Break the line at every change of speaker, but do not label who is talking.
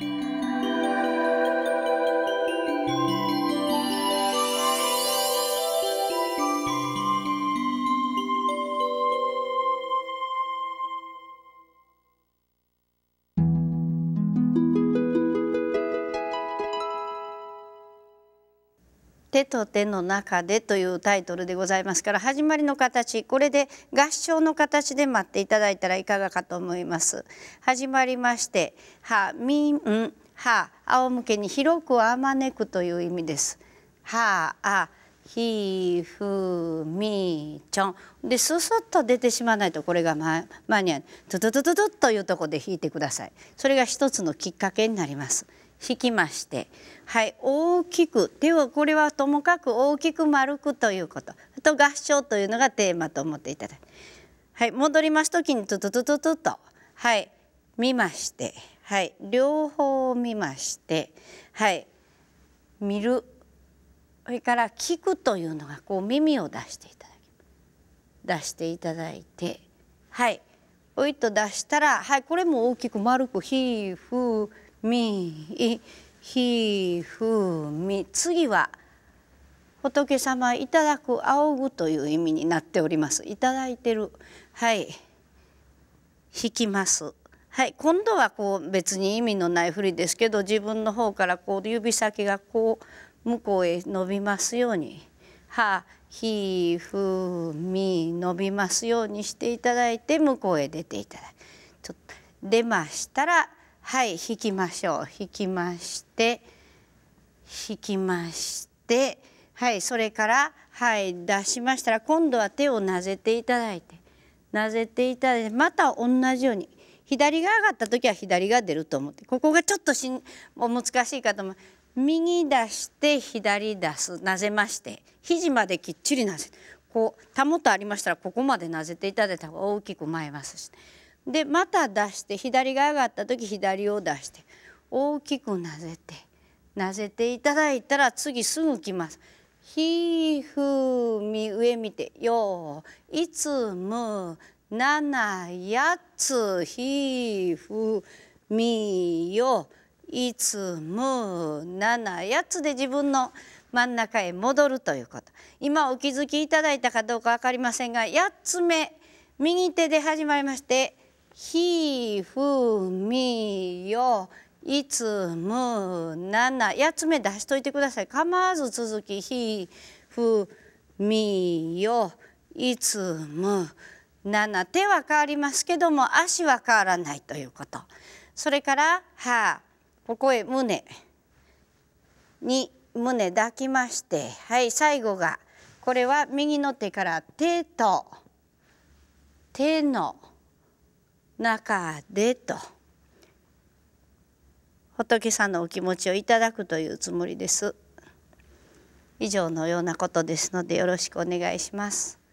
Thank you. 手と手の中で」というタイトルでございますから始まりの形これで合唱の形で待っていただいたらいかがかと思います。始まりまして「はみん」「は」仰向けに広くあまねくという意味です。はあひふみちょんでススッと出てしまわないとこれが間に合うトゥトゥトゥトゥというとこで弾いてくださいそれが一つのきっかけになります。引きましてはい大きく手はこれはともかく大きく丸くということあと合唱というのがテーマと思っていただいて、はい、戻ります時にトゥトゥトゥトゥトとはい見ましてはい両方見ましてはい見るそれから聞くというのがこう耳を出していただき出していただいてはいおいと出したらはいこれも大きく丸くひーふーみひふみ次は仏様いただく仰ぐという意味になっておりますいただいてるはい引きますはい今度はこう別に意味のないふりですけど自分の方からこう指先がこう向こうへ伸びますようにはひふみ伸びますようにしていただいて向こうへ出ていただいて出ましたらはい引きましょう引きまして引きましてはいそれからはい出しましたら今度は手をなぜていただいてなぜていただいてまた同じように左が上がった時は左が出ると思ってここがちょっとしん難しいかと思う右出して左出すなぜまして肘まできっちりなぜこうたもとありましたらここまでなぜていただいた方が大きく前ますしでまた出して左が上がった時左を出して大きくなぜてなぜていただいたら次すぐ来ます。ひふみ上見てよいつむ七八つひふみよいつむ七八つで自分の真ん中へ戻るということ今お気づきいただいたかどうか分かりませんが八つ目右手で始まりましてひふみよいつむなな8つ目出しといてください構わず続きひふみよいつむなな手は変わりますけども足は変わらないということそれからはここへ胸に胸抱きましてはい最後がこれは右の手から手と手の中でと仏さんのお気持ちをいただくというつもりです以上のようなことですのでよろしくお願いします。